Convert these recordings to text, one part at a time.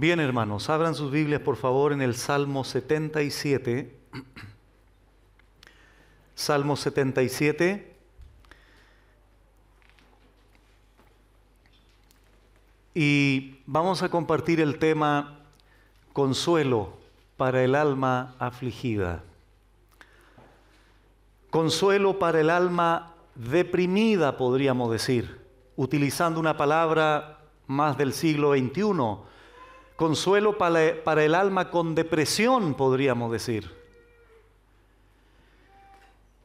Bien, hermanos, abran sus Biblias, por favor, en el Salmo 77. Salmo 77. Y vamos a compartir el tema consuelo para el alma afligida. Consuelo para el alma deprimida, podríamos decir, utilizando una palabra más del siglo XXI consuelo para, el alma con depresión, podríamos decir.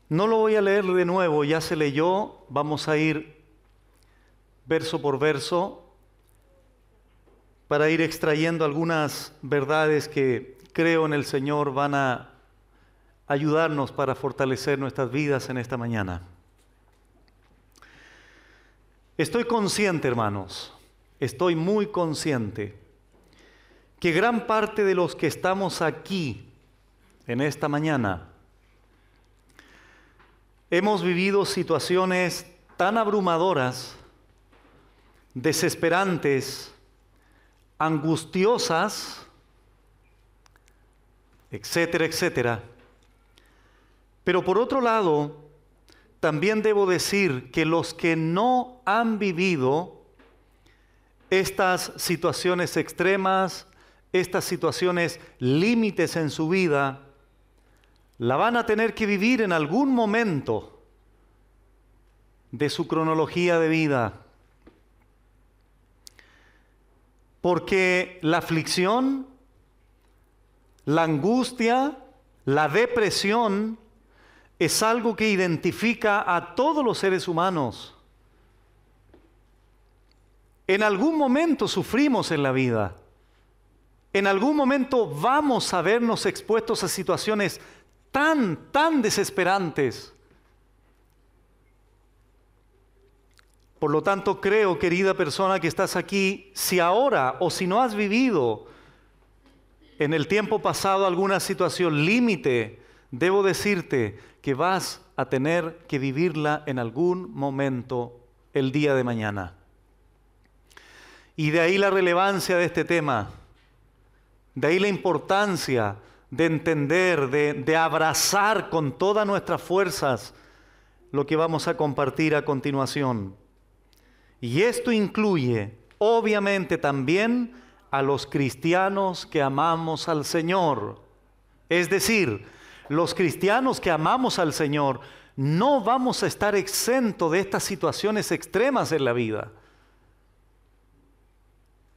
No lo voy a leer de nuevo, ya se leyó, vamos a ir verso por verso para ir extrayendo algunas verdades que creo en el Señor van a ayudarnos para fortalecer nuestras vidas en esta mañana. Estoy consciente, hermanos, estoy muy consciente que gran parte de los que estamos aquí en esta mañana hemos vivido situaciones tan abrumadoras, desesperantes, angustiosas, etcétera, etcétera. Pero por otro lado, también debo decir que los que no han vivido estas situaciones extremas, estas situaciones límites en su vida, la van a tener que vivir en algún momento de su cronología de vida. Porque la aflicción, la angustia, la depresión es algo que identifica a todos los seres humanos. En algún momento sufrimos en la vida en algún momento vamos a vernos expuestos a situaciones tan, tan desesperantes. Por lo tanto, creo, querida persona que estás aquí, si ahora o si no has vivido en el tiempo pasado alguna situación límite, debo decirte que vas a tener que vivirla en algún momento el día de mañana. Y de ahí la relevancia de este tema. De ahí la importancia de entender, de, abrazar con todas nuestras fuerzas lo que vamos a compartir a continuación. Y esto incluye, obviamente, también a los cristianos que amamos al Señor. Es decir, los cristianos que amamos al Señor no vamos a estar exentos de estas situaciones extremas en la vida.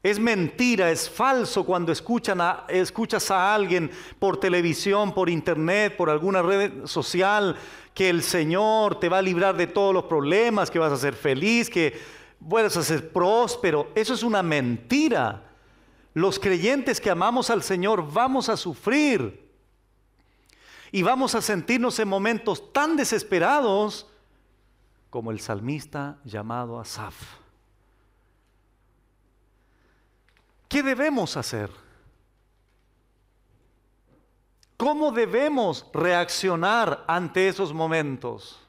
Es mentira, es falso cuando escuchas a alguien por televisión, por internet, por alguna red social, que el Señor te va a librar de todos los problemas, que vas a ser feliz, que vas a ser próspero. Eso es una mentira. Los creyentes que amamos al Señor vamos a sufrir y vamos a sentirnos en momentos tan desesperados como el salmista llamado Asaf. ¿Qué debemos hacer? ¿Cómo debemos reaccionar ante esos momentos?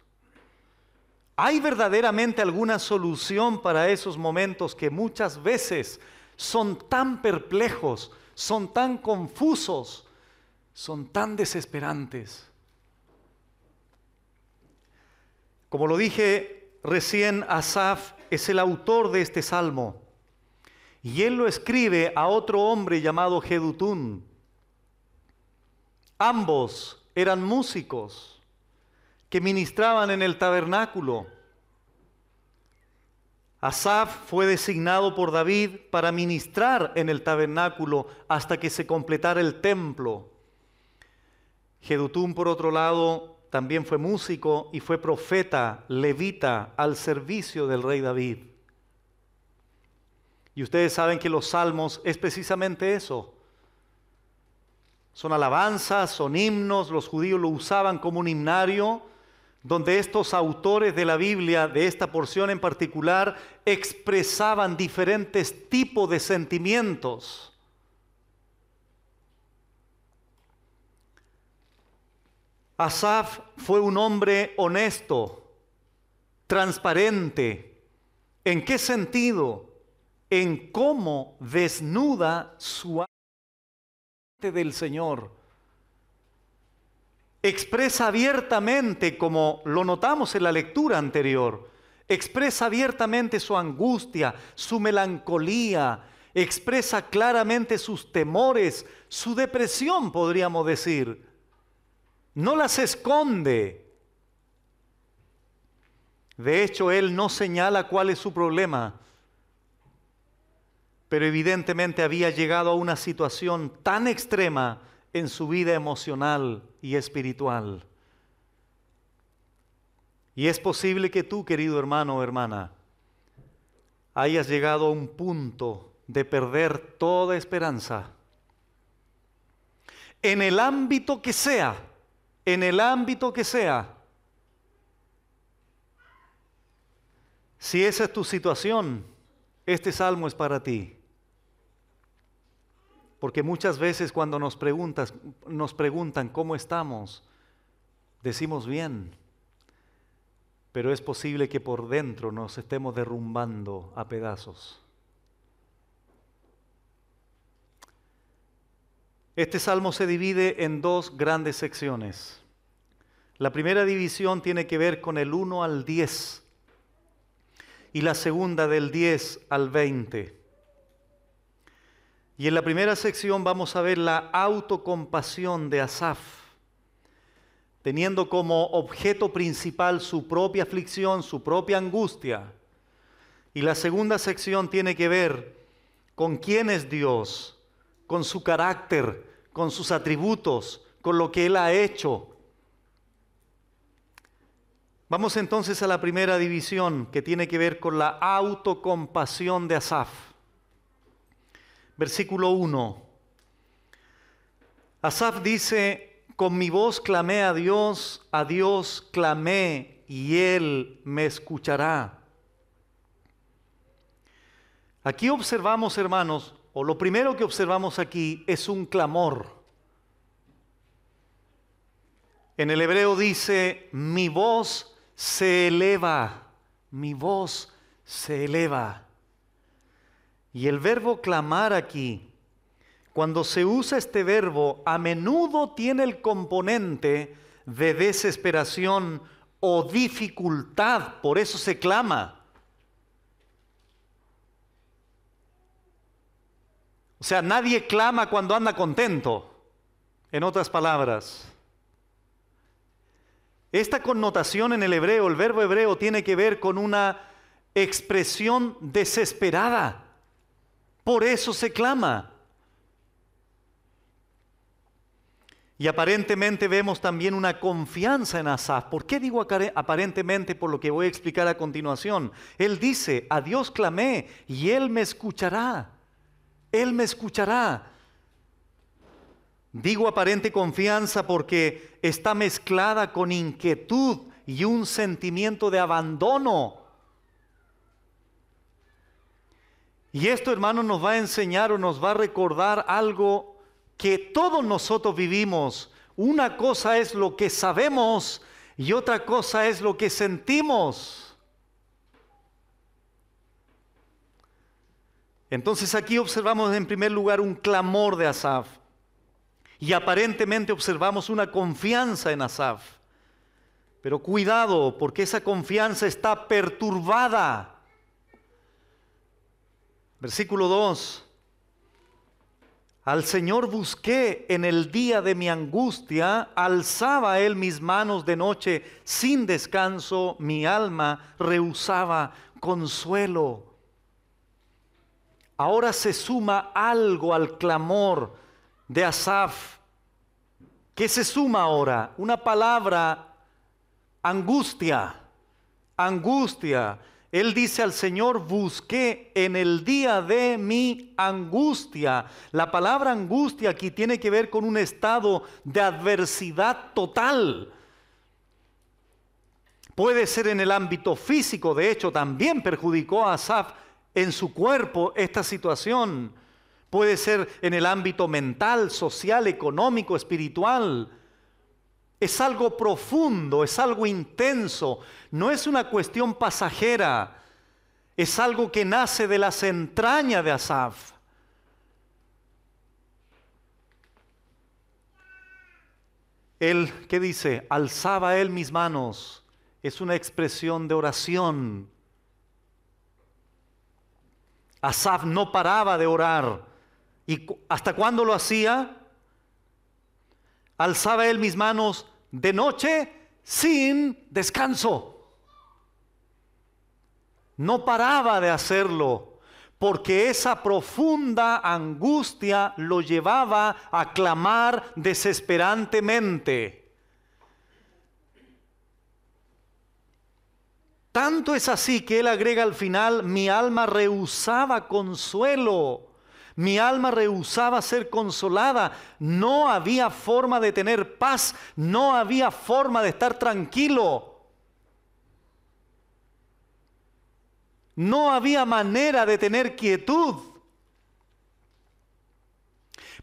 ¿Hay verdaderamente alguna solución para esos momentos que muchas veces son tan perplejos, son tan confusos, son tan desesperantes? Como lo dije recién, Asaf es el autor de este salmo. Y él lo escribe a otro hombre llamado Gedutún. Ambos eran músicos que ministraban en el tabernáculo. Asaf fue designado por David para ministrar en el tabernáculo hasta que se completara el templo. Jedutún, por otro lado, también fue músico y fue profeta, levita, al servicio del rey David. Y ustedes saben que los salmos es precisamente eso. Son alabanzas, son himnos, los judíos lo usaban como un himnario, donde estos autores de la Biblia, de esta porción en particular, expresaban diferentes tipos de sentimientos. Asaf fue un hombre honesto, transparente. ¿En qué sentido? en cómo desnuda su alma del Señor. Expresa abiertamente, como lo notamos en la lectura anterior, expresa abiertamente su angustia, su melancolía, expresa claramente sus temores, su depresión, podríamos decir. No las esconde. De hecho, él no señala cuál es su problema, pero evidentemente había llegado a una situación tan extrema en su vida emocional y espiritual. Y es posible que tú, querido hermano o hermana, hayas llegado a un punto de perder toda esperanza. En el ámbito que sea, en el ámbito que sea, si esa es tu situación, este salmo es para ti. Porque muchas veces cuando nos, preguntas, nos preguntan cómo estamos, decimos bien, pero es posible que por dentro nos estemos derrumbando a pedazos. Este salmo se divide en dos grandes secciones. La primera división tiene que ver con el 1 al 10 y la segunda del 10 al 20. Y en la primera sección vamos a ver la autocompasión de Asaf, teniendo como objeto principal su propia aflicción, su propia angustia. Y la segunda sección tiene que ver con quién es Dios, con su carácter, con sus atributos, con lo que Él ha hecho. Vamos entonces a la primera división que tiene que ver con la autocompasión de Asaf versículo 1. Asaf dice, con mi voz clamé a Dios, a Dios clamé y Él me escuchará. Aquí observamos, hermanos, o lo primero que observamos aquí es un clamor. En el hebreo dice, mi voz se eleva, mi voz se eleva. Y el verbo clamar aquí, cuando se usa este verbo, a menudo tiene el componente de desesperación o dificultad, por eso se clama. O sea, nadie clama cuando anda contento, en otras palabras. Esta connotación en el hebreo, el verbo hebreo, tiene que ver con una expresión desesperada. Por eso se clama. Y aparentemente vemos también una confianza en Asaf. ¿Por qué digo aparentemente por lo que voy a explicar a continuación? Él dice, a Dios clamé y Él me escuchará. Él me escuchará. Digo aparente confianza porque está mezclada con inquietud y un sentimiento de abandono Y esto, hermano, nos va a enseñar o nos va a recordar algo que todos nosotros vivimos. Una cosa es lo que sabemos y otra cosa es lo que sentimos. Entonces aquí observamos en primer lugar un clamor de Asaf y aparentemente observamos una confianza en Asaf. Pero cuidado, porque esa confianza está perturbada Versículo 2. Al Señor busqué en el día de mi angustia, alzaba Él mis manos de noche sin descanso, mi alma rehusaba consuelo. Ahora se suma algo al clamor de Asaf. ¿Qué se suma ahora? Una palabra, angustia, angustia. Él dice al Señor, busqué en el día de mi angustia. La palabra angustia aquí tiene que ver con un estado de adversidad total. Puede ser en el ámbito físico, de hecho también perjudicó a Asaf en su cuerpo esta situación. Puede ser en el ámbito mental, social, económico, espiritual. Es algo profundo, es algo intenso, no es una cuestión pasajera, es algo que nace de las entrañas de Asaf. Él, ¿qué dice? Alzaba él mis manos. Es una expresión de oración. Asaf no paraba de orar. ¿Y hasta cuándo lo hacía? alzaba él mis manos de noche sin descanso. No paraba de hacerlo porque esa profunda angustia lo llevaba a clamar desesperantemente. Tanto es así que él agrega al final, mi alma rehusaba consuelo mi alma rehusaba ser consolada. No había forma de tener paz. No había forma de estar tranquilo. No había manera de tener quietud.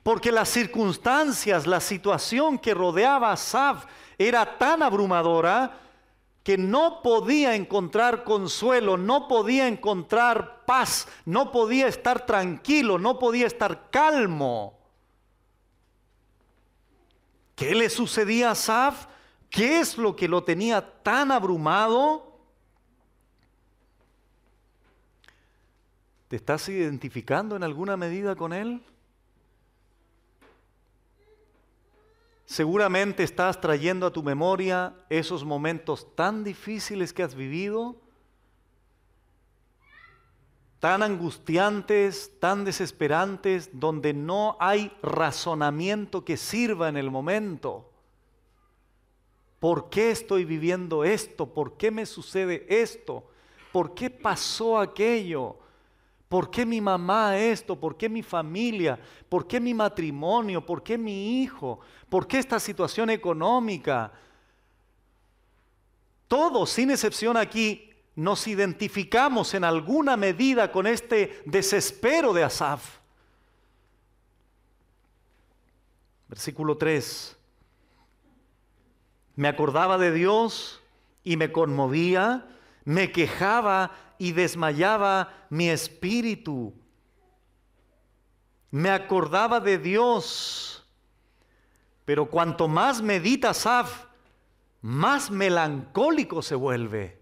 Porque las circunstancias, la situación que rodeaba a Asaf era tan abrumadora que no podía encontrar consuelo, no podía encontrar paz, no podía estar tranquilo, no podía estar calmo. ¿Qué le sucedía a Saf? ¿Qué es lo que lo tenía tan abrumado? ¿Te estás identificando en alguna medida con él? Seguramente estás trayendo a tu memoria esos momentos tan difíciles que has vivido, tan angustiantes, tan desesperantes, donde no hay razonamiento que sirva en el momento. ¿Por qué estoy viviendo esto? ¿Por qué me sucede esto? ¿Por qué pasó aquello? ¿Por qué mi mamá esto? ¿Por qué mi familia? ¿Por qué mi matrimonio? ¿Por qué mi hijo? ¿Por qué esta situación económica? Todos, sin excepción aquí, nos identificamos en alguna medida con este desespero de Asaf. Versículo 3. Me acordaba de Dios y me conmovía, me quejaba y desmayaba mi espíritu. Me acordaba de Dios, pero cuanto más medita Asaf más melancólico se vuelve.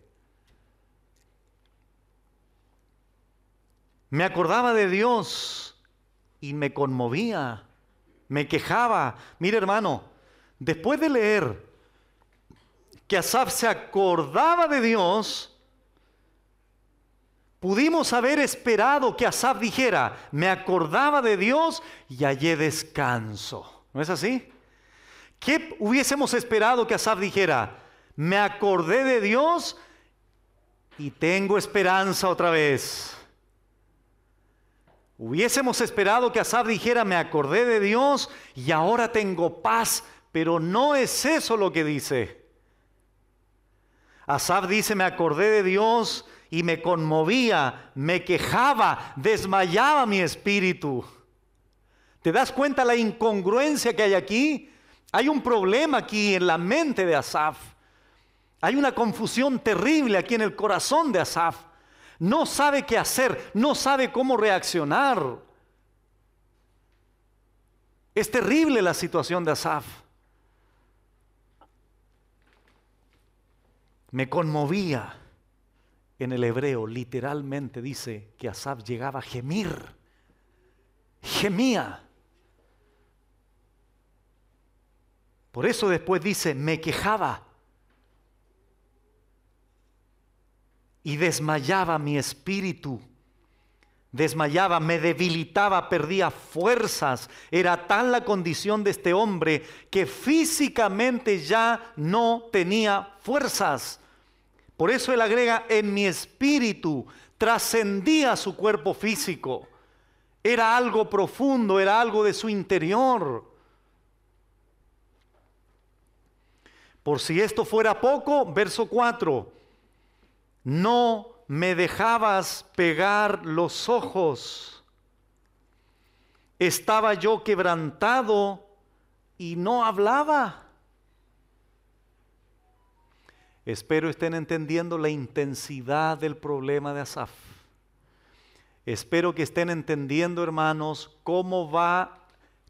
Me acordaba de Dios y me conmovía, me quejaba. Mire hermano, después de leer que Asaf se acordaba de Dios, Pudimos haber esperado que Asaf dijera, me acordaba de Dios y hallé descanso. ¿No es así? ¿Qué hubiésemos esperado que Asaf dijera? Me acordé de Dios y tengo esperanza otra vez. Hubiésemos esperado que Asaf dijera, me acordé de Dios y ahora tengo paz, pero no es eso lo que dice. Asaf dice, me acordé de Dios y me conmovía, me quejaba, desmayaba mi espíritu. ¿Te das cuenta la incongruencia que hay aquí? Hay un problema aquí en la mente de Asaf. Hay una confusión terrible aquí en el corazón de Asaf. No sabe qué hacer, no sabe cómo reaccionar. Es terrible la situación de Asaf. Me conmovía en el hebreo literalmente dice que Asaf llegaba a gemir, gemía. Por eso después dice, me quejaba y desmayaba mi espíritu desmayaba, me debilitaba, perdía fuerzas. Era tal la condición de este hombre que físicamente ya no tenía fuerzas. Por eso él agrega, en mi espíritu trascendía su cuerpo físico. Era algo profundo, era algo de su interior. Por si esto fuera poco, verso 4, no me dejabas pegar los ojos. Estaba yo quebrantado y no hablaba. Espero estén entendiendo la intensidad del problema de Asaf. Espero que estén entendiendo, hermanos, cómo va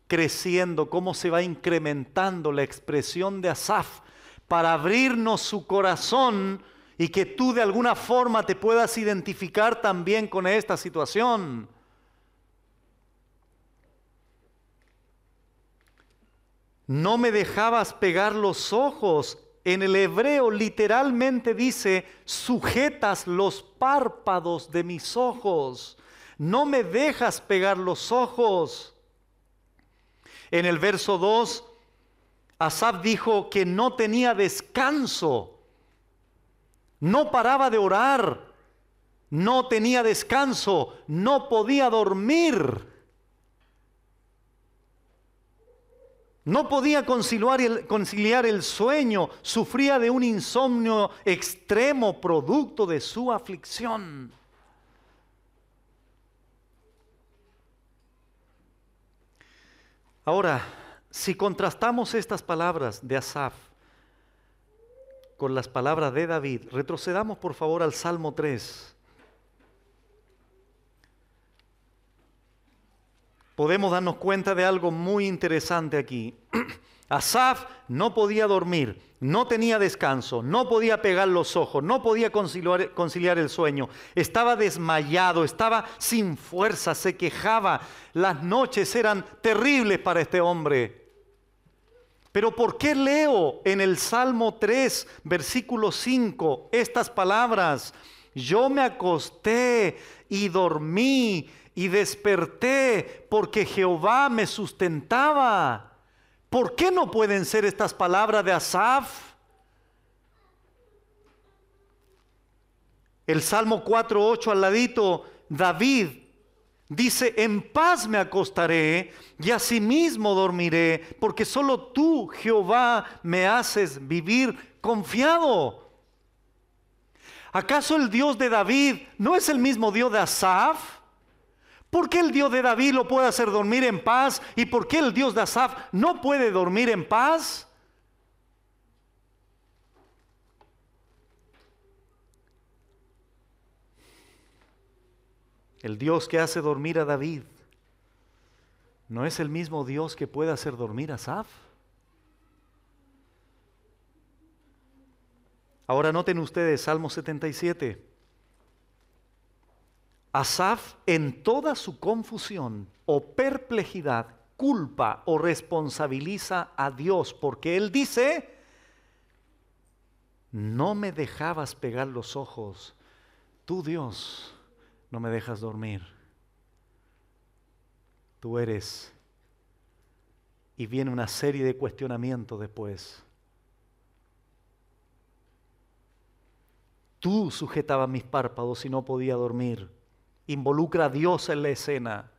creciendo, cómo se va incrementando la expresión de Asaf para abrirnos su corazón y que tú de alguna forma te puedas identificar también con esta situación. No me dejabas pegar los ojos en el hebreo literalmente dice, sujetas los párpados de mis ojos, no me dejas pegar los ojos. En el verso 2, Asaf dijo que no tenía descanso, no paraba de orar, no tenía descanso, no podía dormir. No podía conciliar el, sueño, sufría de un insomnio extremo producto de su aflicción. Ahora, si contrastamos estas palabras de Asaf con las palabras de David, retrocedamos por favor al Salmo 3. podemos darnos cuenta de algo muy interesante aquí. Asaf no podía dormir, no tenía descanso, no podía pegar los ojos, no podía conciliar, el sueño, estaba desmayado, estaba sin fuerza, se quejaba, las noches eran terribles para este hombre. Pero ¿por qué leo en el Salmo 3, versículo 5, estas palabras? Yo me acosté y dormí y desperté porque Jehová me sustentaba. ¿Por qué no pueden ser estas palabras de Asaf? El Salmo 4.8 al ladito, David dice, en paz me acostaré y asimismo dormiré, porque solo tú, Jehová, me haces vivir confiado. ¿Acaso el Dios de David no es el mismo Dios de Asaf? ¿Por qué el Dios de David lo puede hacer dormir en paz y por qué el Dios de Asaf no puede dormir en paz? El Dios que hace dormir a David no es el mismo Dios que puede hacer dormir a Asaf. Ahora noten ustedes Salmo 77. Asaf en toda su confusión o perplejidad culpa o responsabiliza a Dios porque él dice, no me dejabas pegar los ojos, tú Dios, no me dejas dormir, tú eres. Y viene una serie de cuestionamientos después. Tú sujetabas mis párpados y no podía dormir. Involucra a Dios en la escena,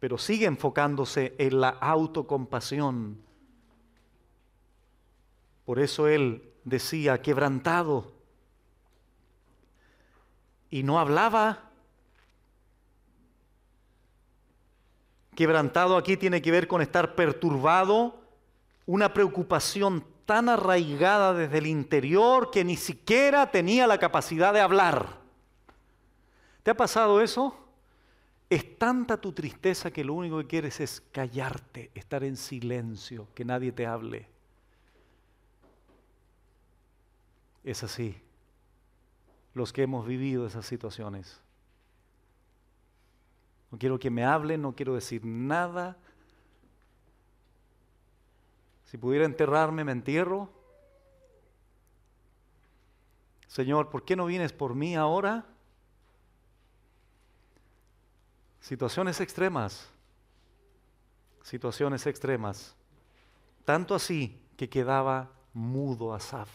pero sigue enfocándose en la autocompasión. Por eso él decía, quebrantado. Y no hablaba. Quebrantado aquí tiene que ver con estar perturbado, una preocupación tan arraigada desde el interior que ni siquiera tenía la capacidad de hablar. ¿Te ha pasado eso? Es tanta tu tristeza que lo único que quieres es callarte, estar en silencio, que nadie te hable. Es así, los que hemos vivido esas situaciones. No quiero que me hablen, no quiero decir nada, si pudiera enterrarme, me entierro. Señor, ¿por qué no vienes por mí ahora? Situaciones extremas, situaciones extremas. Tanto así que quedaba mudo Asaf.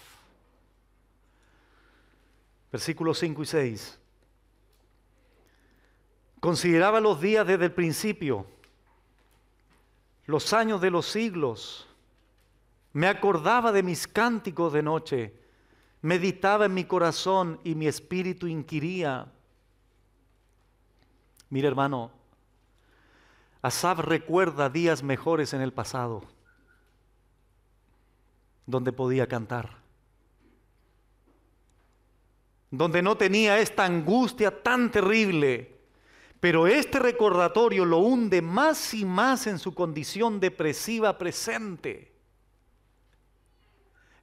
Versículos 5 y 6. Consideraba los días desde el principio, los años de los siglos me acordaba de mis cánticos de noche, meditaba en mi corazón y mi espíritu inquiría. Mira hermano, Asaf recuerda días mejores en el pasado, donde podía cantar, donde no tenía esta angustia tan terrible, pero este recordatorio lo hunde más y más en su condición depresiva presente.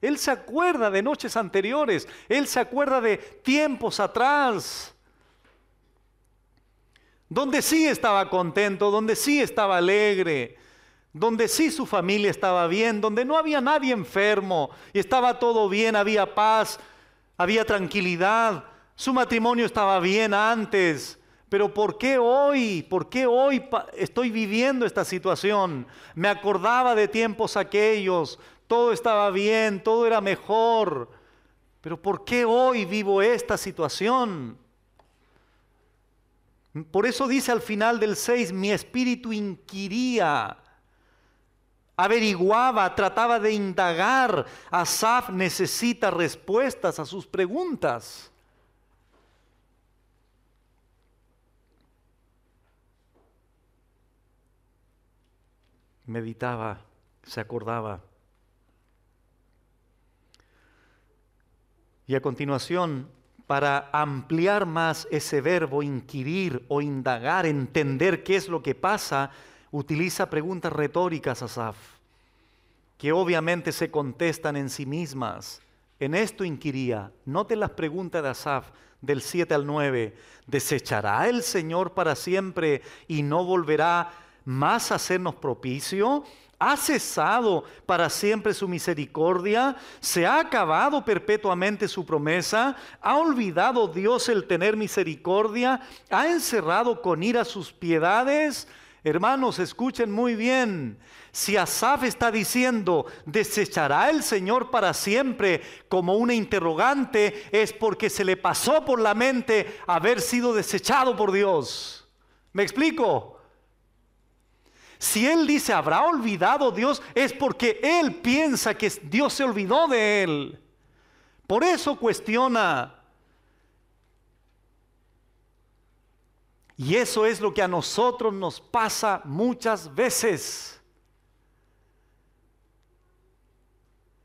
Él se acuerda de noches anteriores, Él se acuerda de tiempos atrás, donde sí estaba contento, donde sí estaba alegre, donde sí su familia estaba bien, donde no había nadie enfermo y estaba todo bien, había paz, había tranquilidad, su matrimonio estaba bien antes. Pero ¿por qué hoy? ¿Por qué hoy estoy viviendo esta situación? Me acordaba de tiempos aquellos, todo estaba bien, todo era mejor. Pero ¿por qué hoy vivo esta situación? Por eso dice al final del 6, mi espíritu inquiría, averiguaba, trataba de indagar. Asaf necesita respuestas a sus preguntas. Meditaba, se acordaba. Y a continuación, para ampliar más ese verbo, inquirir o indagar, entender qué es lo que pasa, utiliza preguntas retóricas, Asaf, que obviamente se contestan en sí mismas. En esto inquiría. note las preguntas de Asaf del 7 al 9. ¿Desechará el Señor para siempre y no volverá más a hacernos propicio? ¿Ha cesado para siempre su misericordia? ¿Se ha acabado perpetuamente su promesa? ¿Ha olvidado Dios el tener misericordia? ¿Ha encerrado con ira sus piedades? Hermanos, escuchen muy bien. Si Asaf está diciendo, desechará el Señor para siempre como una interrogante, es porque se le pasó por la mente haber sido desechado por Dios. ¿Me explico? Si él dice, habrá olvidado Dios, es porque él piensa que Dios se olvidó de él. Por eso cuestiona. Y eso es lo que a nosotros nos pasa muchas veces.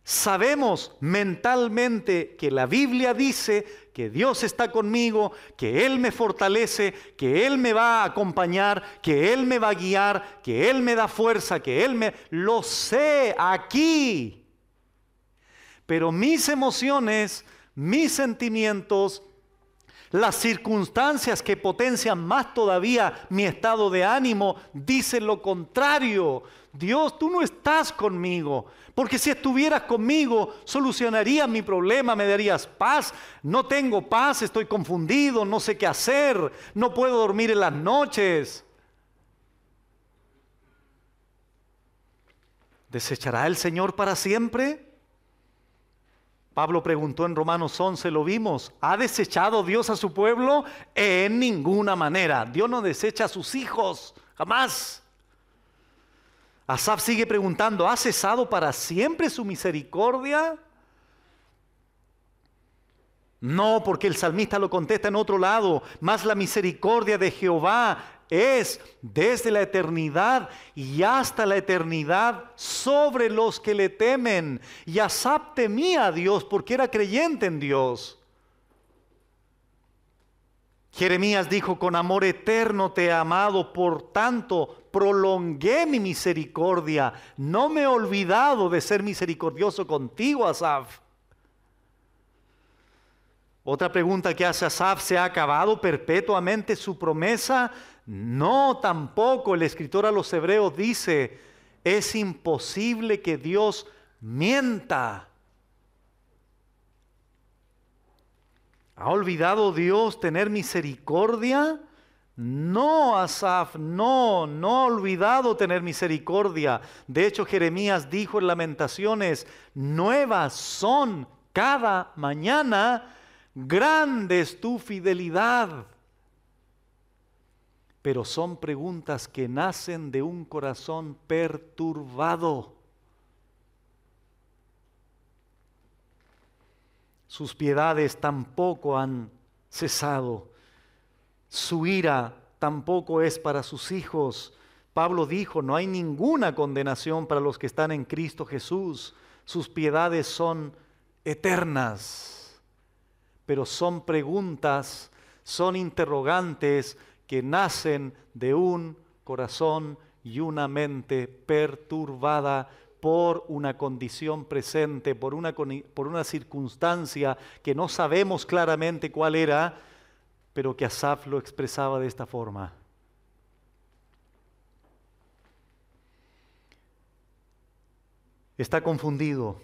Sabemos mentalmente que la Biblia dice, que Dios está conmigo, que Él me fortalece, que Él me va a acompañar, que Él me va a guiar, que Él me da fuerza, que Él me... Lo sé aquí. Pero mis emociones, mis sentimientos, las circunstancias que potencian más todavía mi estado de ánimo dicen lo contrario. Dios, tú no estás conmigo, porque si estuvieras conmigo, solucionarías mi problema, me darías paz. No tengo paz, estoy confundido, no sé qué hacer, no puedo dormir en las noches. ¿Desechará el Señor para siempre? Pablo preguntó en Romanos 11, lo vimos, ¿ha desechado Dios a su pueblo? En ninguna manera. Dios no desecha a sus hijos, jamás. Asaf sigue preguntando, ¿ha cesado para siempre su misericordia? No, porque el salmista lo contesta en otro lado, más la misericordia de Jehová es desde la eternidad y hasta la eternidad sobre los que le temen. Y Asaf temía a Dios porque era creyente en Dios. Jeremías dijo, con amor eterno te he amado, por tanto prolongué mi misericordia, no me he olvidado de ser misericordioso contigo, Asaf. Otra pregunta que hace Asaf, ¿se ha acabado perpetuamente su promesa? No, tampoco. El escritor a los hebreos dice, es imposible que Dios mienta. ¿Ha olvidado Dios tener misericordia? No, Asaf, no, no ha olvidado tener misericordia. De hecho, Jeremías dijo en Lamentaciones, nuevas son cada mañana, grande es tu fidelidad. Pero son preguntas que nacen de un corazón perturbado. Sus piedades tampoco han cesado su ira tampoco es para sus hijos. Pablo dijo, no hay ninguna condenación para los que están en Cristo Jesús. Sus piedades son eternas. Pero son preguntas, son interrogantes que nacen de un corazón y una mente perturbada por una condición presente, por una, circunstancia que no sabemos claramente cuál era, pero que Asaf lo expresaba de esta forma. Está confundido,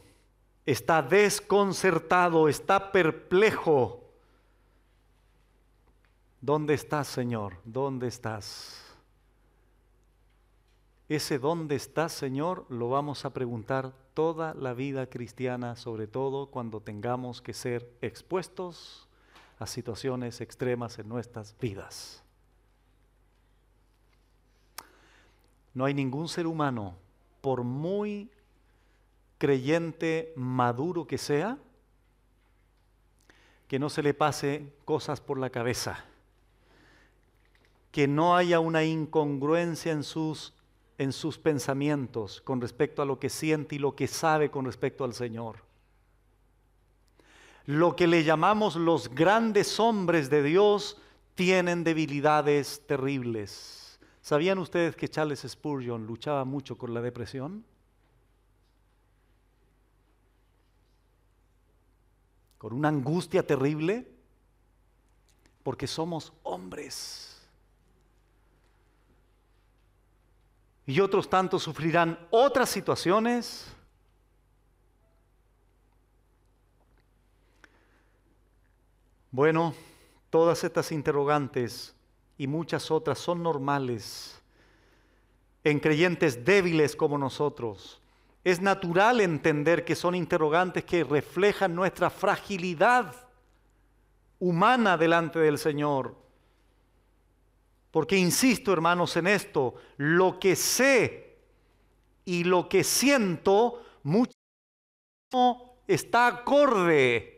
está desconcertado, está perplejo. ¿Dónde estás, Señor? ¿Dónde estás? Ese dónde estás, Señor, lo vamos a preguntar toda la vida cristiana, sobre todo cuando tengamos que ser expuestos a situaciones extremas en nuestras vidas. No hay ningún ser humano, por muy creyente maduro que sea, que no se le pase cosas por la cabeza, que no haya una incongruencia en sus, en sus pensamientos con respecto a lo que siente y lo que sabe con respecto al Señor lo que le llamamos los grandes hombres de Dios tienen debilidades terribles. ¿Sabían ustedes que Charles Spurgeon luchaba mucho con la depresión? Con una angustia terrible, porque somos hombres. Y otros tantos sufrirán otras situaciones Bueno, todas estas interrogantes y muchas otras son normales en creyentes débiles como nosotros. Es natural entender que son interrogantes que reflejan nuestra fragilidad humana delante del Señor. Porque insisto, hermanos, en esto, lo que sé y lo que siento muchas está acorde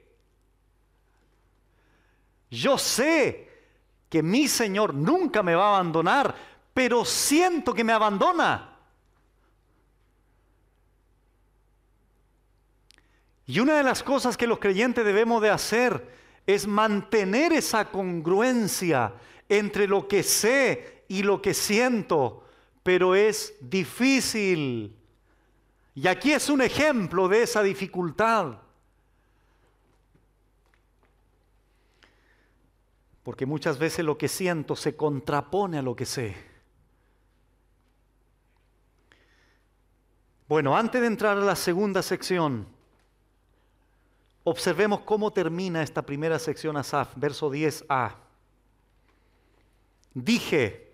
yo sé que mi Señor nunca me va a abandonar, pero siento que me abandona. Y una de las cosas que los creyentes debemos de hacer es mantener esa congruencia entre lo que sé y lo que siento, pero es difícil. Y aquí es un ejemplo de esa dificultad. Porque muchas veces lo que siento se contrapone a lo que sé. Bueno, antes de entrar a la segunda sección, observemos cómo termina esta primera sección Asaf, verso 10a. Dije,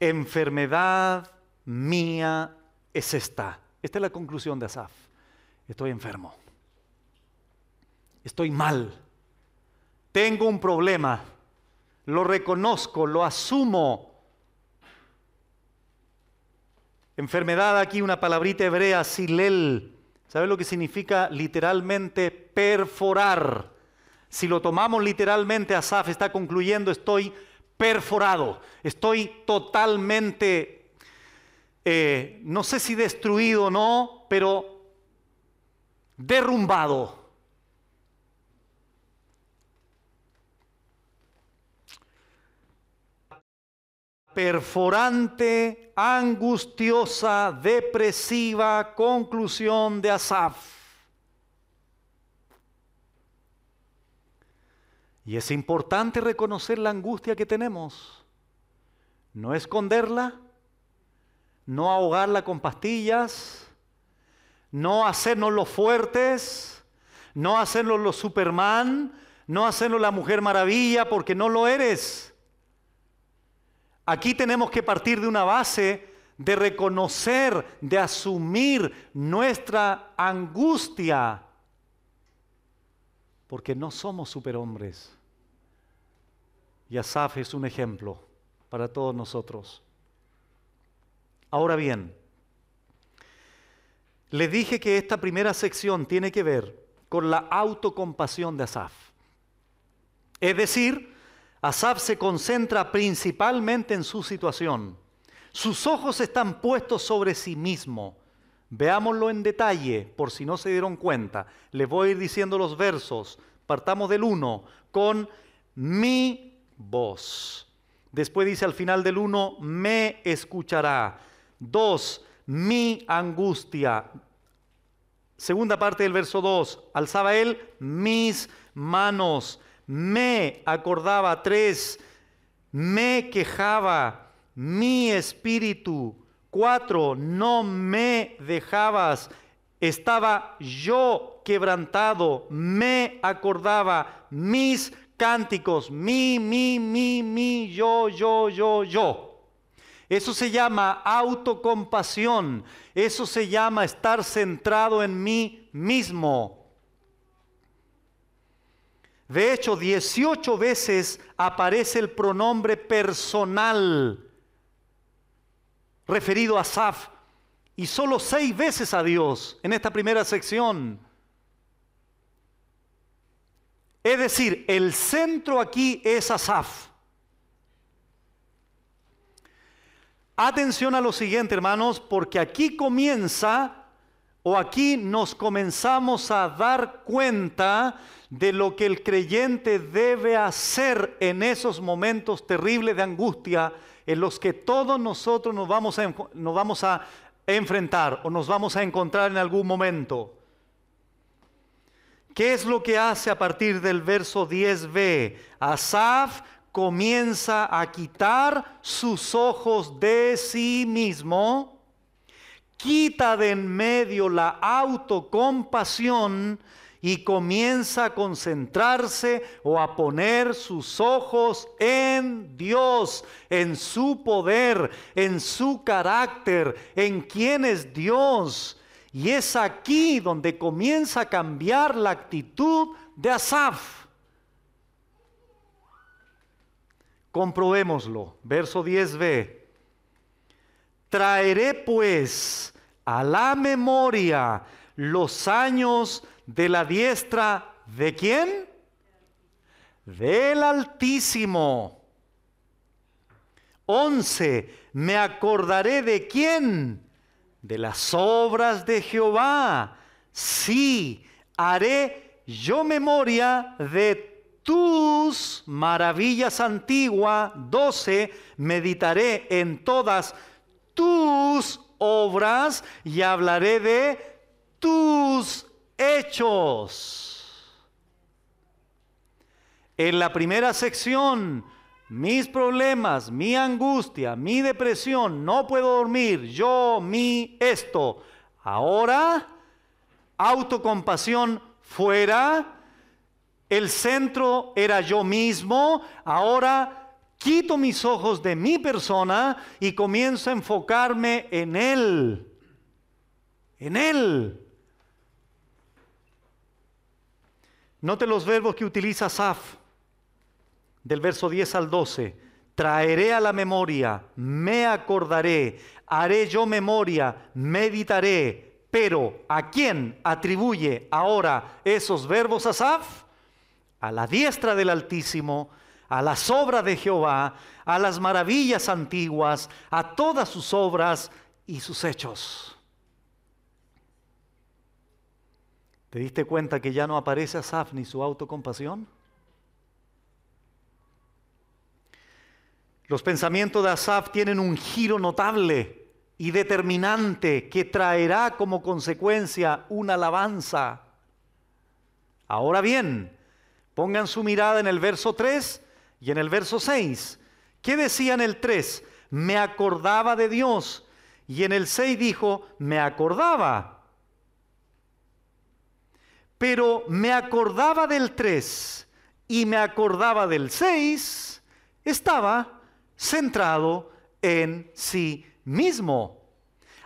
enfermedad mía es esta. Esta es la conclusión de Asaf. Estoy enfermo. Estoy mal tengo un problema, lo reconozco, lo asumo. Enfermedad aquí, una palabrita hebrea, silel. ¿Sabe lo que significa literalmente perforar? Si lo tomamos literalmente, Asaf está concluyendo, estoy perforado, estoy totalmente, eh, no sé si destruido o no, pero derrumbado. perforante, angustiosa, depresiva conclusión de Asaf. Y es importante reconocer la angustia que tenemos, no esconderla, no ahogarla con pastillas, no hacernos los fuertes, no hacernos los Superman, no hacernos la Mujer Maravilla, porque no lo eres. Aquí tenemos que partir de una base de reconocer, de asumir nuestra angustia, porque no somos superhombres. Y Asaf es un ejemplo para todos nosotros. Ahora bien, le dije que esta primera sección tiene que ver con la autocompasión de Asaf. Es decir, Asaf se concentra principalmente en su situación. Sus ojos están puestos sobre sí mismo. Veámoslo en detalle, por si no se dieron cuenta. Les voy a ir diciendo los versos. Partamos del 1 con mi voz. Después dice al final del 1, me escuchará. 2, mi angustia. Segunda parte del verso 2, alzaba él mis manos me acordaba, tres, me quejaba, mi espíritu, cuatro, no me dejabas, estaba yo quebrantado, me acordaba, mis cánticos, mi, mi, mi, mi, yo, yo, yo, yo. Eso se llama autocompasión, eso se llama estar centrado en mí mismo. De hecho, 18 veces aparece el pronombre personal referido a Asaf y solo seis veces a Dios en esta primera sección. Es decir, el centro aquí es Asaf. Atención a lo siguiente, hermanos, porque aquí comienza o aquí nos comenzamos a dar cuenta de lo que el creyente debe hacer en esos momentos terribles de angustia en los que todos nosotros nos vamos a, enfrentar o nos vamos a encontrar en algún momento. ¿Qué es lo que hace a partir del verso 10b? Asaf comienza a quitar sus ojos de sí mismo, quita de en medio la autocompasión, y comienza a concentrarse o a poner sus ojos en Dios, en su poder, en su carácter, en quién es Dios. Y es aquí donde comienza a cambiar la actitud de Asaf. Comprobémoslo. Verso 10b. Traeré pues a la memoria los años de la diestra de quién? Del Altísimo. 11. Me acordaré de quién? De las obras de Jehová. Sí, haré yo memoria de tus maravillas antiguas. 12. Meditaré en todas tus obras y hablaré de tus hechos. En la primera sección, mis problemas, mi angustia, mi depresión, no puedo dormir, yo, mi, esto. Ahora, autocompasión fuera, el centro era yo mismo, ahora quito mis ojos de mi persona y comienzo a enfocarme en Él, en Él. Note los verbos que utiliza Saf, del verso 10 al 12. Traeré a la memoria, me acordaré, haré yo memoria, meditaré. Pero ¿a quién atribuye ahora esos verbos Asaf? A la diestra del Altísimo, a las obras de Jehová, a las maravillas antiguas, a todas sus obras y sus hechos. ¿Te diste cuenta que ya no aparece Asaf ni su autocompasión? Los pensamientos de Asaf tienen un giro notable y determinante que traerá como consecuencia una alabanza. Ahora bien, pongan su mirada en el verso 3 y en el verso 6. ¿Qué decía en el 3? Me acordaba de Dios. Y en el 6 dijo, me acordaba pero me acordaba del 3 y me acordaba del 6, estaba centrado en sí mismo.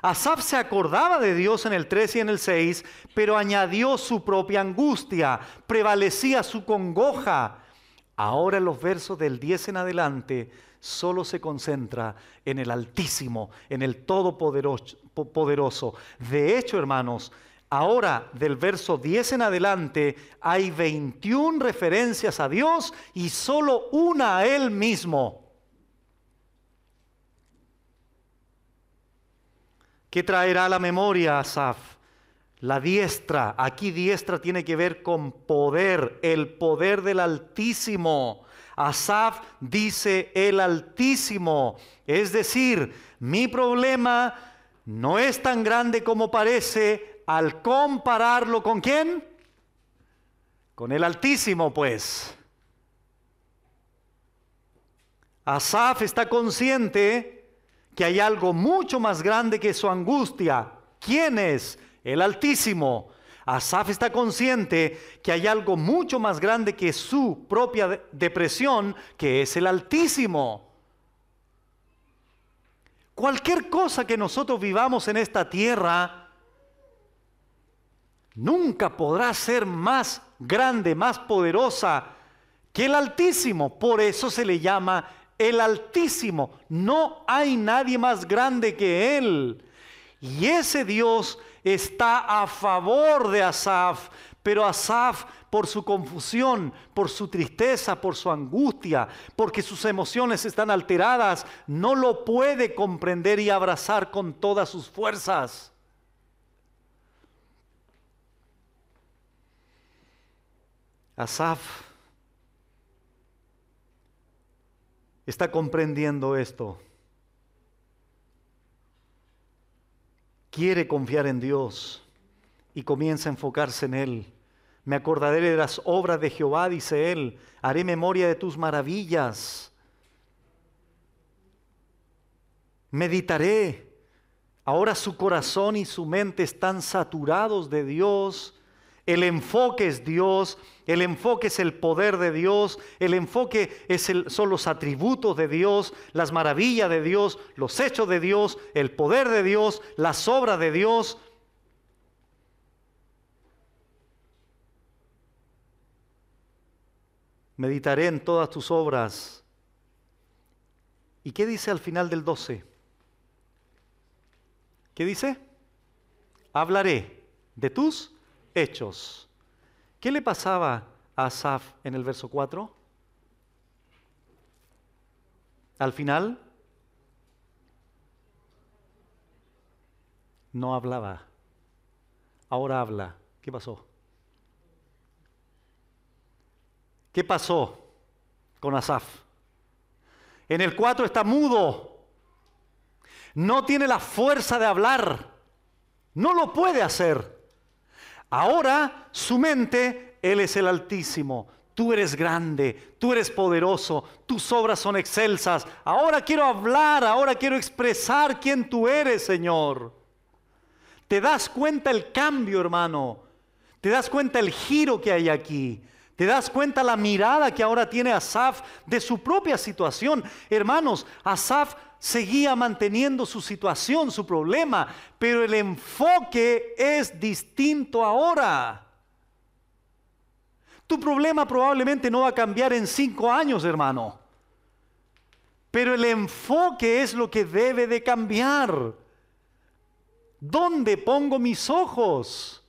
Asaf se acordaba de Dios en el 3 y en el 6, pero añadió su propia angustia, prevalecía su congoja. Ahora los versos del 10 en adelante solo se concentra en el Altísimo, en el Todopoderoso. De hecho, hermanos, Ahora, del verso 10 en adelante, hay 21 referencias a Dios y solo una a Él mismo. ¿Qué traerá a la memoria Asaf? La diestra. Aquí diestra tiene que ver con poder, el poder del Altísimo. Asaf dice el Altísimo. Es decir, mi problema no es tan grande como parece, al compararlo con quién? Con el Altísimo, pues. Asaf está consciente que hay algo mucho más grande que su angustia. ¿Quién es? El Altísimo. Asaf está consciente que hay algo mucho más grande que su propia depresión, que es el Altísimo. Cualquier cosa que nosotros vivamos en esta tierra, nunca podrá ser más grande, más poderosa que el Altísimo. Por eso se le llama el Altísimo. No hay nadie más grande que Él. Y ese Dios está a favor de Asaf, pero Asaf, por su confusión, por su tristeza, por su angustia, porque sus emociones están alteradas, no lo puede comprender y abrazar con todas sus fuerzas. Asaf está comprendiendo esto. Quiere confiar en Dios y comienza a enfocarse en Él. Me acordaré de las obras de Jehová, dice Él. Haré memoria de tus maravillas. Meditaré. Ahora su corazón y su mente están saturados de Dios el enfoque es Dios, el enfoque es el poder de Dios, el enfoque es el, son los atributos de Dios, las maravillas de Dios, los hechos de Dios, el poder de Dios, las obras de Dios. Meditaré en todas tus obras. ¿Y qué dice al final del 12? ¿Qué dice? Hablaré de tus hechos. ¿Qué le pasaba a Asaf en el verso 4? Al final, no hablaba. Ahora habla. ¿Qué pasó? ¿Qué pasó con Asaf? En el 4 está mudo. No tiene la fuerza de hablar. No lo puede hacer. Ahora su mente, Él es el Altísimo. Tú eres grande, tú eres poderoso, tus obras son excelsas. Ahora quiero hablar, ahora quiero expresar quién tú eres, Señor. Te das cuenta el cambio, hermano. Te das cuenta el giro que hay aquí. Te das cuenta la mirada que ahora tiene Asaf de su propia situación. Hermanos, Asaf seguía manteniendo su situación, su problema, pero el enfoque es distinto ahora. Tu problema probablemente no va a cambiar en cinco años, hermano. Pero el enfoque es lo que debe de cambiar. ¿Dónde pongo mis ojos?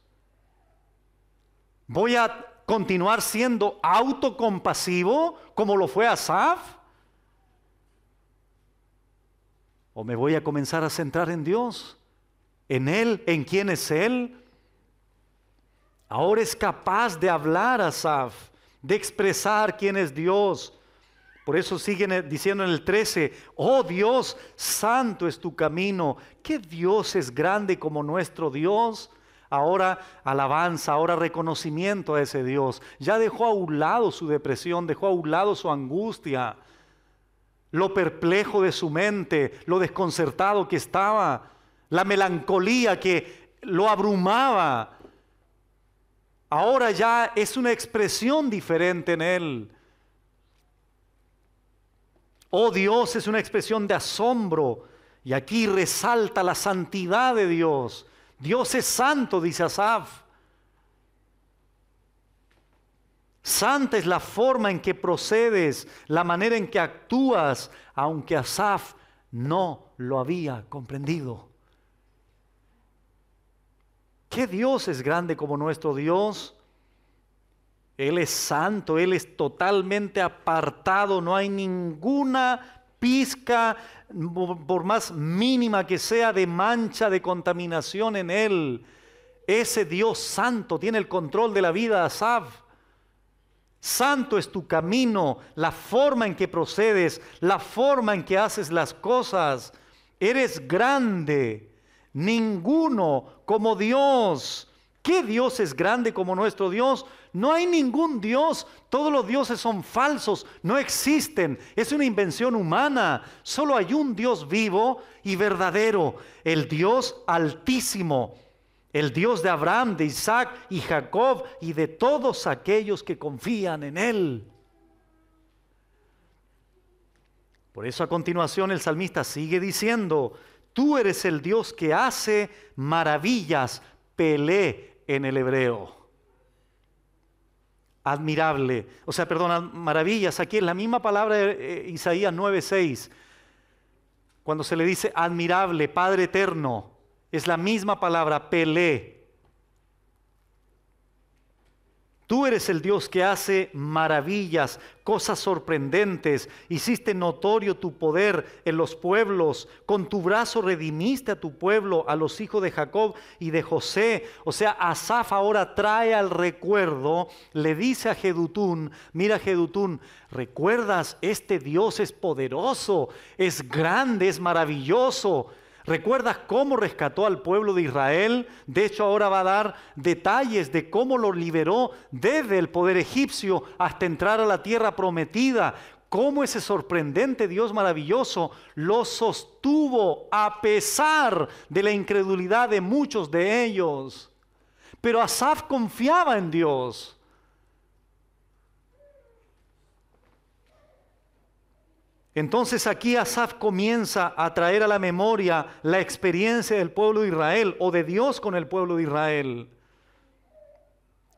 ¿Voy a continuar siendo autocompasivo como lo fue Asaf? ¿O me voy a comenzar a centrar en Dios? ¿En Él? ¿En quién es Él? Ahora es capaz de hablar Asaf, de expresar quién es Dios. Por eso siguen eh, diciendo en el 13, oh Dios, santo es tu camino. ¿Qué Dios es grande como nuestro Dios? Ahora alabanza, ahora reconocimiento a ese Dios. Ya dejó a un lado su depresión, dejó a un lado su angustia lo perplejo de su mente, lo desconcertado que estaba, la melancolía que lo abrumaba. Ahora ya es una expresión diferente en él. Oh Dios es una expresión de asombro y aquí resalta la santidad de Dios. Dios es santo, dice Asaf. Santa es la forma en que procedes, la manera en que actúas, aunque Asaf no lo había comprendido. ¿Qué Dios es grande como nuestro Dios? Él es santo, Él es totalmente apartado, no hay ninguna pizca, por más mínima que sea, de mancha, de contaminación en Él. Ese Dios santo tiene el control de la vida, Asaf. Santo es tu camino, la forma en que procedes, la forma en que haces las cosas. Eres grande, ninguno como Dios. ¿Qué Dios es grande como nuestro Dios? No hay ningún Dios. Todos los dioses son falsos, no existen. Es una invención humana. Solo hay un Dios vivo y verdadero, el Dios altísimo el Dios de Abraham, de Isaac y Jacob y de todos aquellos que confían en Él. Por eso a continuación el salmista sigue diciendo, tú eres el Dios que hace maravillas, Pelé en el hebreo. Admirable, o sea, perdón, maravillas, aquí es la misma palabra de eh, Isaías 9:6, cuando se le dice admirable, Padre eterno, es la misma palabra, Pelé. Tú eres el Dios que hace maravillas, cosas sorprendentes. Hiciste notorio tu poder en los pueblos. Con tu brazo redimiste a tu pueblo, a los hijos de Jacob y de José. O sea, Asaf ahora trae al recuerdo, le dice a Jedutún, mira Jedutún, recuerdas, este Dios es poderoso, es grande, es maravilloso. ¿Recuerdas cómo rescató al pueblo de Israel? De hecho, ahora va a dar detalles de cómo lo liberó desde el poder egipcio hasta entrar a la tierra prometida. Cómo ese sorprendente Dios maravilloso lo sostuvo a pesar de la incredulidad de muchos de ellos. Pero Asaf confiaba en Dios. Entonces aquí Asaf comienza a traer a la memoria la experiencia del pueblo de Israel o de Dios con el pueblo de Israel.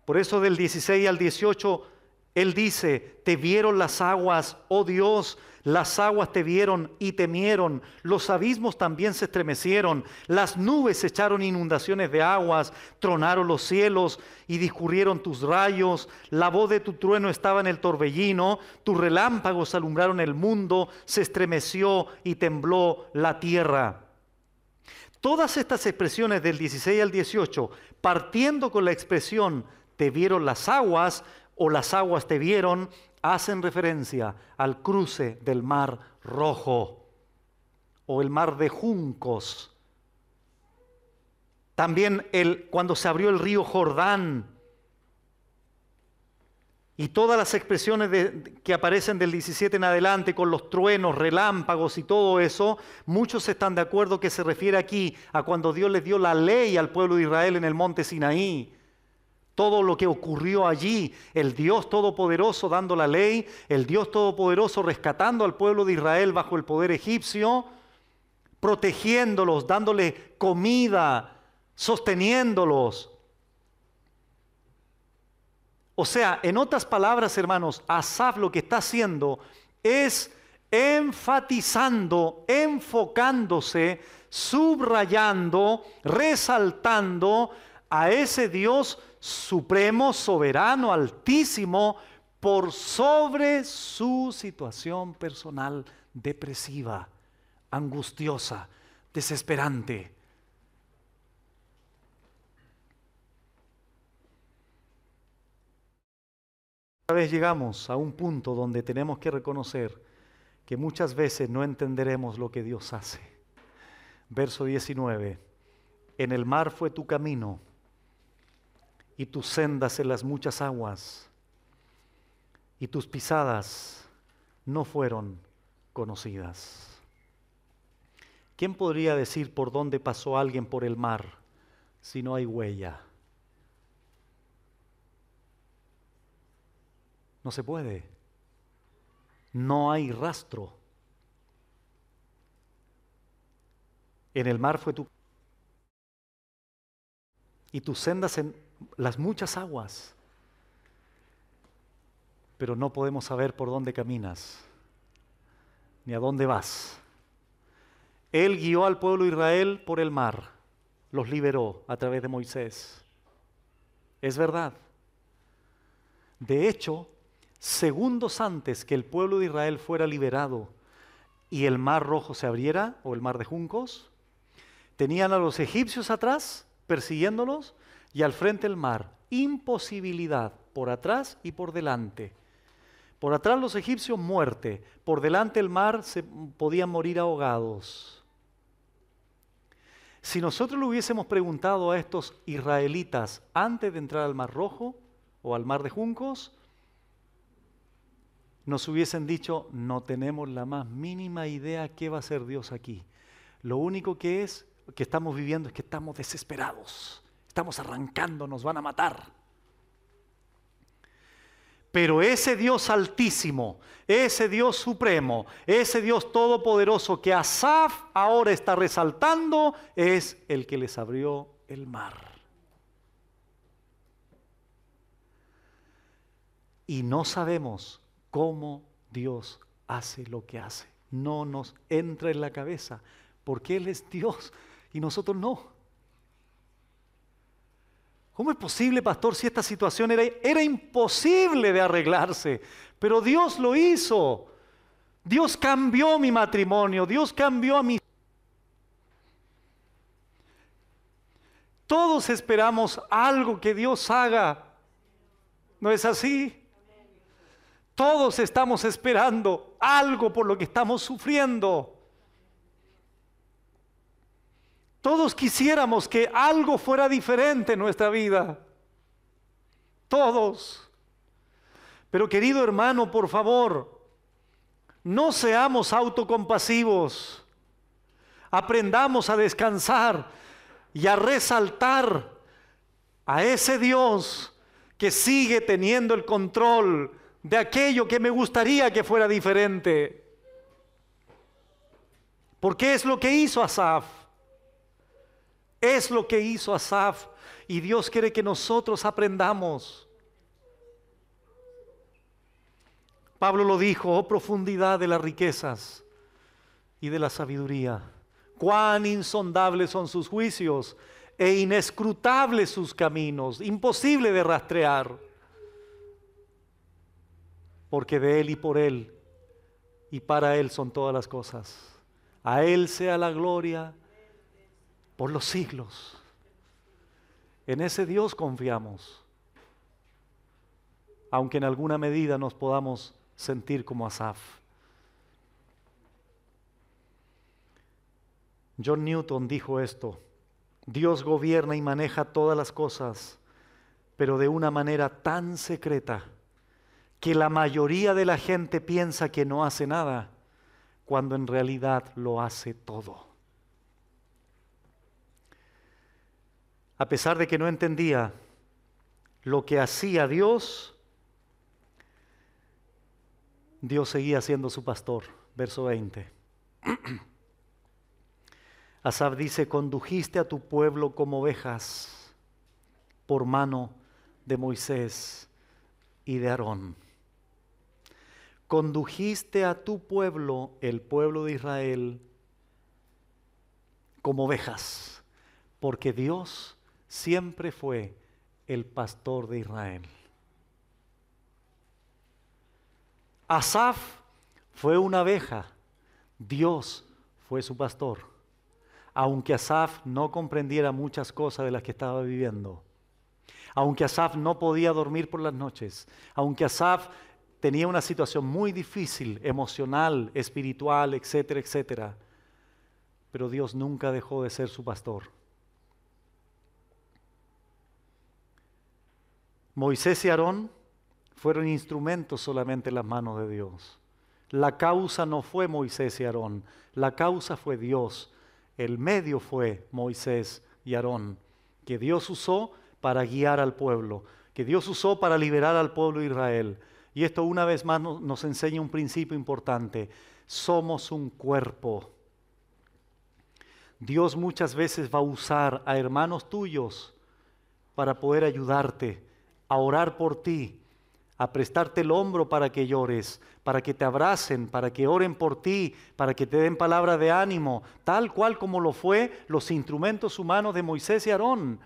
Por eso del 16 al 18 él dice, te vieron las aguas, oh Dios, las aguas te vieron y temieron, los abismos también se estremecieron, las nubes echaron inundaciones de aguas, tronaron los cielos y discurrieron tus rayos, la voz de tu trueno estaba en el torbellino, tus relámpagos alumbraron el mundo, se estremeció y tembló la tierra. Todas estas expresiones del 16 al 18, partiendo con la expresión te vieron las aguas o las aguas te vieron, hacen referencia al cruce del mar rojo o el mar de juncos. También el, cuando se abrió el río Jordán y todas las expresiones que aparecen del 17 en adelante con los truenos, relámpagos y todo eso, muchos están de acuerdo que se refiere aquí a cuando Dios les dio la ley al pueblo de Israel en el monte Sinaí todo lo que ocurrió allí, el Dios Todopoderoso dando la ley, el Dios Todopoderoso rescatando al pueblo de Israel bajo el poder egipcio, protegiéndolos, dándole comida, sosteniéndolos. O sea, en otras palabras, hermanos, Asaf lo que está haciendo es enfatizando, enfocándose, subrayando, resaltando a ese Dios supremo, soberano, altísimo, por sobre su situación personal depresiva, angustiosa, desesperante. Una vez llegamos a un punto donde tenemos que reconocer que muchas veces no entenderemos lo que Dios hace. Verso 19, en el mar fue tu camino y tus sendas en las muchas aguas, y tus pisadas no fueron conocidas. ¿Quién podría decir por dónde pasó alguien por el mar si no hay huella? No se puede. No hay rastro. En el mar fue tu... Y tus sendas en las muchas aguas, pero no podemos saber por dónde caminas, ni a dónde vas. Él guió al pueblo de Israel por el mar, los liberó a través de Moisés. Es verdad. De hecho, segundos antes que el pueblo de Israel fuera liberado y el mar rojo se abriera, o el mar de juncos, tenían a los egipcios atrás persiguiéndolos y al frente el mar. Imposibilidad por atrás y por delante. Por atrás los egipcios muerte, por delante el mar se podían morir ahogados. Si nosotros le hubiésemos preguntado a estos israelitas antes de entrar al Mar Rojo o al Mar de Juncos, nos hubiesen dicho, no tenemos la más mínima idea qué va a hacer Dios aquí. Lo único que es que estamos viviendo es que estamos desesperados. Estamos arrancando, nos van a matar. Pero ese Dios altísimo, ese Dios supremo, ese Dios todopoderoso que Asaf ahora está resaltando, es el que les abrió el mar. Y no sabemos cómo Dios hace lo que hace. No nos entra en la cabeza porque Él es Dios y nosotros no. ¿Cómo es posible, pastor, si esta situación era, era imposible de arreglarse? Pero Dios lo hizo. Dios cambió mi matrimonio, Dios cambió a mi... Todos esperamos algo que Dios haga. ¿No es así? Todos estamos esperando algo por lo que estamos sufriendo. Todos quisiéramos que algo fuera diferente en nuestra vida. Todos. Pero querido hermano, por favor, no seamos autocompasivos. Aprendamos a descansar y a resaltar a ese Dios que sigue teniendo el control de aquello que me gustaría que fuera diferente. Porque es lo que hizo Asaf. Es lo que hizo Asaf y Dios quiere que nosotros aprendamos. Pablo lo dijo, oh profundidad de las riquezas y de la sabiduría, cuán insondables son sus juicios e inescrutables sus caminos, imposible de rastrear, porque de Él y por Él y para Él son todas las cosas. A Él sea la gloria por los siglos. En ese Dios confiamos, aunque en alguna medida nos podamos sentir como Asaf. John Newton dijo esto, Dios gobierna y maneja todas las cosas, pero de una manera tan secreta que la mayoría de la gente piensa que no hace nada, cuando en realidad lo hace todo. a pesar de que no entendía lo que hacía Dios, Dios seguía siendo su pastor. Verso 20. Asab dice, condujiste a tu pueblo como ovejas por mano de Moisés y de Aarón. Condujiste a tu pueblo, el pueblo de Israel, como ovejas, porque Dios siempre fue el pastor de Israel. Asaf fue una abeja, Dios fue su pastor. Aunque Asaf no comprendiera muchas cosas de las que estaba viviendo, aunque Asaf no podía dormir por las noches, aunque Asaf tenía una situación muy difícil, emocional, espiritual, etcétera, etcétera, pero Dios nunca dejó de ser su pastor. Moisés y Aarón fueron instrumentos solamente en las manos de Dios. La causa no fue Moisés y Aarón, la causa fue Dios. El medio fue Moisés y Aarón, que Dios usó para guiar al pueblo, que Dios usó para liberar al pueblo de Israel. Y esto una vez más nos enseña un principio importante. Somos un cuerpo. Dios muchas veces va a usar a hermanos tuyos para poder ayudarte, a orar por ti, a prestarte el hombro para que llores, para que te abracen, para que oren por ti, para que te den palabra de ánimo, tal cual como lo fue los instrumentos humanos de Moisés y Aarón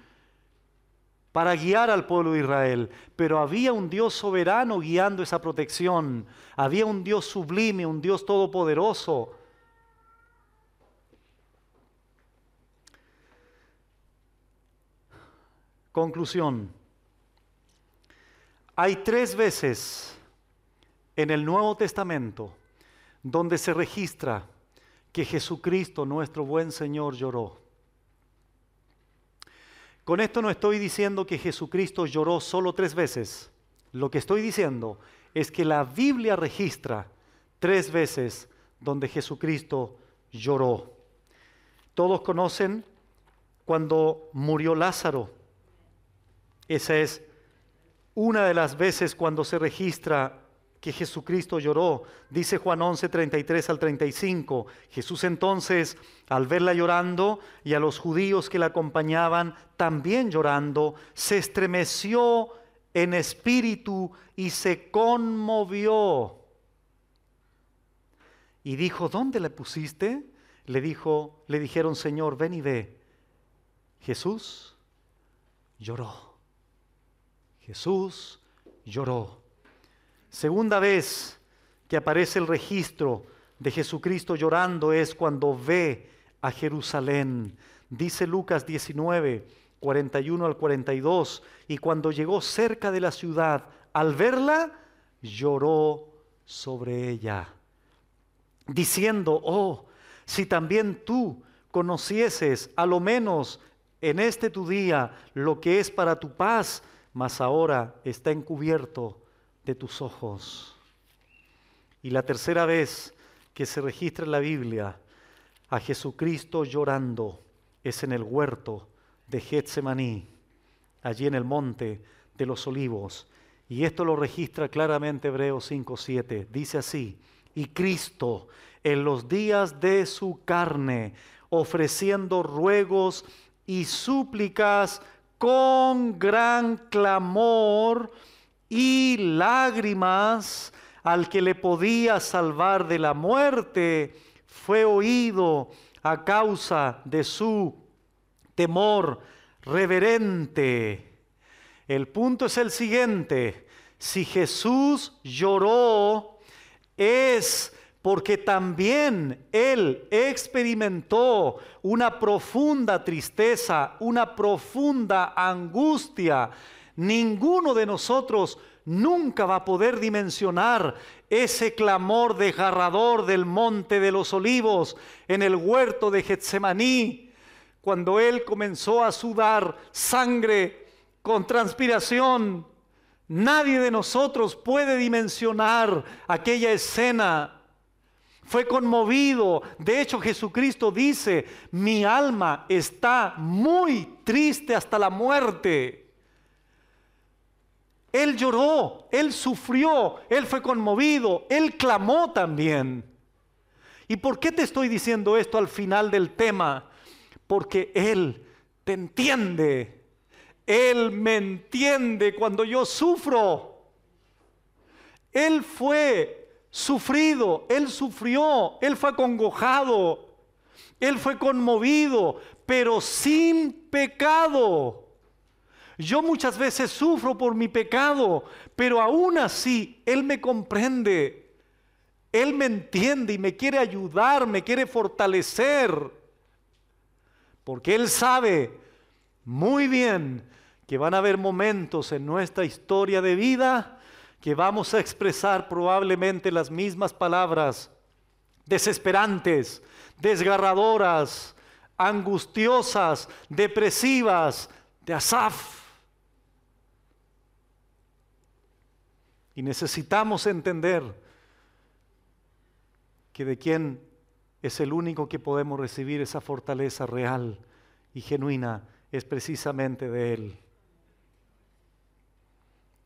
para guiar al pueblo de Israel. Pero había un Dios soberano guiando esa protección. Había un Dios sublime, un Dios todopoderoso. Conclusión. Hay tres veces en el Nuevo Testamento donde se registra que Jesucristo, nuestro buen Señor, lloró. Con esto no estoy diciendo que Jesucristo lloró solo tres veces. Lo que estoy diciendo es que la Biblia registra tres veces donde Jesucristo lloró. Todos conocen cuando murió Lázaro. Esa es una de las veces cuando se registra que Jesucristo lloró, dice Juan 11, 33 al 35, Jesús entonces, al verla llorando y a los judíos que la acompañaban también llorando, se estremeció en espíritu y se conmovió. Y dijo, ¿dónde le pusiste? Le dijo, le dijeron, Señor, ven y ve. Jesús lloró. Jesús lloró. Segunda vez que aparece el registro de Jesucristo llorando es cuando ve a Jerusalén. Dice Lucas 19, 41 al 42, y cuando llegó cerca de la ciudad, al verla, lloró sobre ella, diciendo, oh, si también tú conocieses, a lo menos en este tu día, lo que es para tu paz, mas ahora está encubierto de tus ojos. Y la tercera vez que se registra en la Biblia a Jesucristo llorando es en el huerto de Getsemaní, allí en el monte de los olivos. Y esto lo registra claramente Hebreos 5.7. Dice así, y Cristo en los días de su carne, ofreciendo ruegos y súplicas con gran clamor y lágrimas al que le podía salvar de la muerte, fue oído a causa de su temor reverente. El punto es el siguiente, si Jesús lloró, es porque también él experimentó una profunda tristeza, una profunda angustia. Ninguno de nosotros nunca va a poder dimensionar ese clamor desgarrador del monte de los olivos en el huerto de Getsemaní, cuando él comenzó a sudar sangre con transpiración. Nadie de nosotros puede dimensionar aquella escena fue conmovido. De hecho, Jesucristo dice, mi alma está muy triste hasta la muerte. Él lloró, él sufrió, él fue conmovido, él clamó también. ¿Y por qué te estoy diciendo esto al final del tema? Porque él te entiende. Él me entiende cuando yo sufro. Él fue sufrido, Él sufrió, Él fue acongojado, Él fue conmovido, pero sin pecado. Yo muchas veces sufro por mi pecado, pero aún así Él me comprende, Él me entiende y me quiere ayudar, me quiere fortalecer, porque Él sabe muy bien que van a haber momentos en nuestra historia de vida que vamos a expresar probablemente las mismas palabras desesperantes, desgarradoras, angustiosas, depresivas de Asaf. Y necesitamos entender que de quien es el único que podemos recibir esa fortaleza real y genuina es precisamente de Él.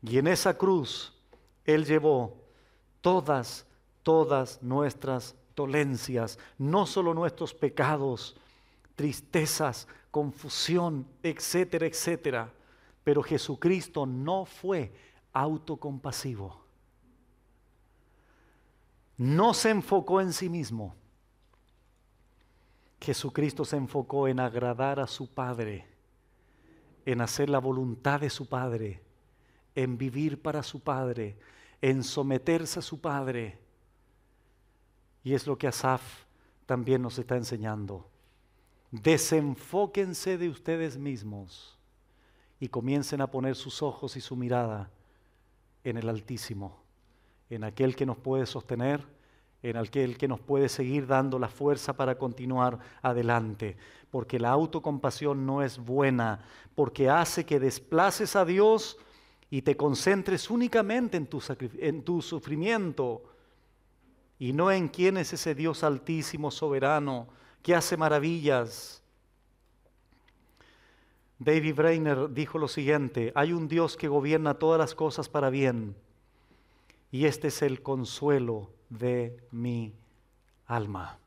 Y en esa cruz él llevó todas, todas nuestras dolencias, no solo nuestros pecados, tristezas, confusión, etcétera, etcétera. Pero Jesucristo no fue autocompasivo. No se enfocó en sí mismo. Jesucristo se enfocó en agradar a su Padre, en hacer la voluntad de su Padre en vivir para su Padre, en someterse a su Padre. Y es lo que Asaf también nos está enseñando. Desenfóquense de ustedes mismos y comiencen a poner sus ojos y su mirada en el Altísimo, en aquel que nos puede sostener, en aquel que nos puede seguir dando la fuerza para continuar adelante, porque la autocompasión no es buena, porque hace que desplaces a Dios, y te concentres únicamente en tu, sufrimiento y no en quién es ese Dios altísimo, soberano, que hace maravillas. David Brainer dijo lo siguiente, hay un Dios que gobierna todas las cosas para bien y este es el consuelo de mi alma.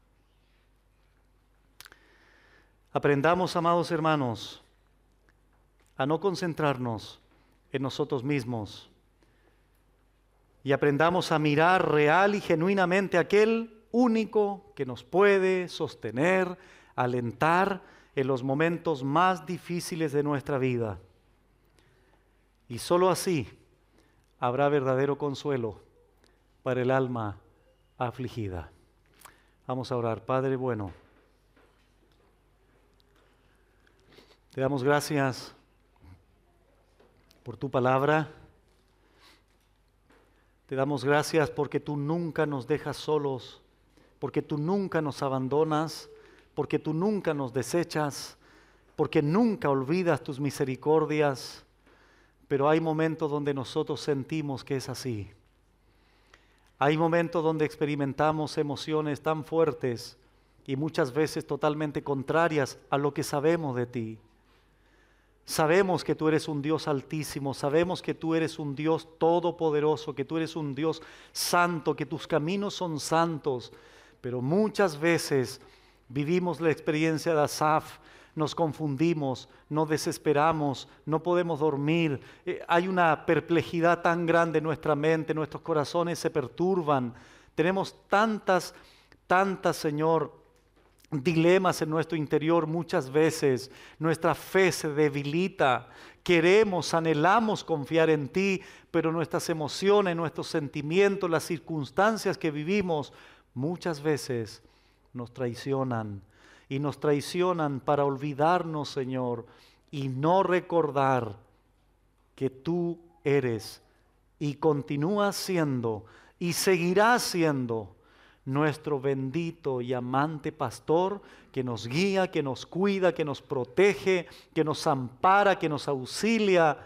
Aprendamos, amados hermanos, a no concentrarnos en nosotros mismos y aprendamos a mirar real y genuinamente aquel único que nos puede sostener, alentar en los momentos más difíciles de nuestra vida. Y sólo así habrá verdadero consuelo para el alma afligida. Vamos a orar, Padre bueno. Te damos gracias por tu palabra. Te damos gracias porque tú nunca nos dejas solos, porque tú nunca nos abandonas, porque tú nunca nos desechas, porque nunca olvidas tus misericordias, pero hay momentos donde nosotros sentimos que es así. Hay momentos donde experimentamos emociones tan fuertes y muchas veces totalmente contrarias a lo que sabemos de ti. Sabemos que tú eres un Dios altísimo, sabemos que tú eres un Dios todopoderoso, que tú eres un Dios santo, que tus caminos son santos, pero muchas veces vivimos la experiencia de Asaf, nos confundimos, nos desesperamos, no podemos dormir, eh, hay una perplejidad tan grande en nuestra mente, nuestros corazones se perturban, tenemos tantas, tantas, Señor, dilemas en nuestro interior muchas veces, nuestra fe se debilita, queremos, anhelamos confiar en ti, pero nuestras emociones, nuestros sentimientos, las circunstancias que vivimos muchas veces nos traicionan y nos traicionan para olvidarnos, Señor, y no recordar que tú eres y continúas siendo y seguirás siendo nuestro bendito y amante pastor que nos guía, que nos cuida, que nos protege, que nos ampara, que nos auxilia,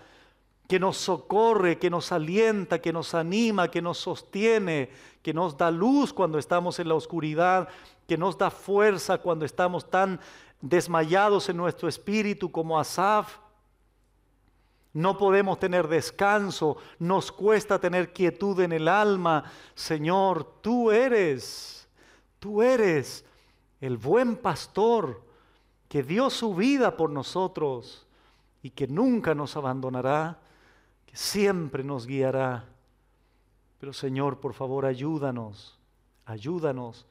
que nos socorre, que nos alienta, que nos anima, que nos sostiene, que nos da luz cuando estamos en la oscuridad, que nos da fuerza cuando estamos tan desmayados en nuestro espíritu como Asaf no podemos tener descanso, nos cuesta tener quietud en el alma. Señor, tú eres, tú eres el buen pastor que dio su vida por nosotros y que nunca nos abandonará, que siempre nos guiará. Pero Señor, por favor, ayúdanos, ayúdanos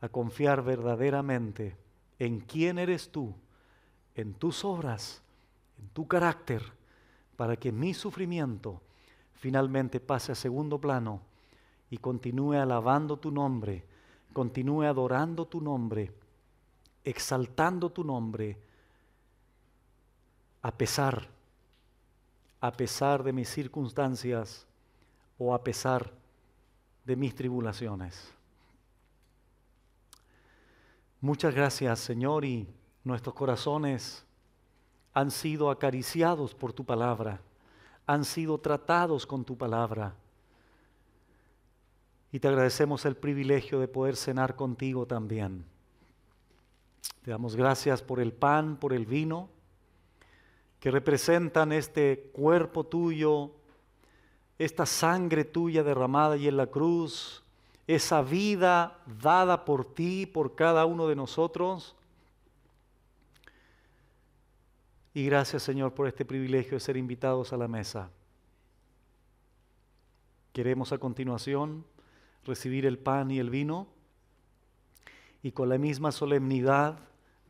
a confiar verdaderamente en quién eres tú, en tus obras, en tu carácter para que mi sufrimiento finalmente pase a segundo plano y continúe alabando tu nombre, continúe adorando tu nombre, exaltando tu nombre, a pesar, a pesar de mis circunstancias o a pesar de mis tribulaciones. Muchas gracias Señor y nuestros corazones han sido acariciados por tu palabra, han sido tratados con tu palabra. Y te agradecemos el privilegio de poder cenar contigo también. Te damos gracias por el pan, por el vino, que representan este cuerpo tuyo, esta sangre tuya derramada y en la cruz, esa vida dada por ti, por cada uno de nosotros Y gracias Señor por este privilegio de ser invitados a la mesa. Queremos a continuación recibir el pan y el vino y con la misma solemnidad,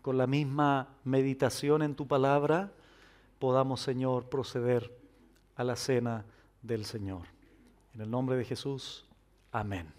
con la misma meditación en tu palabra, podamos Señor proceder a la cena del Señor. En el nombre de Jesús, amén.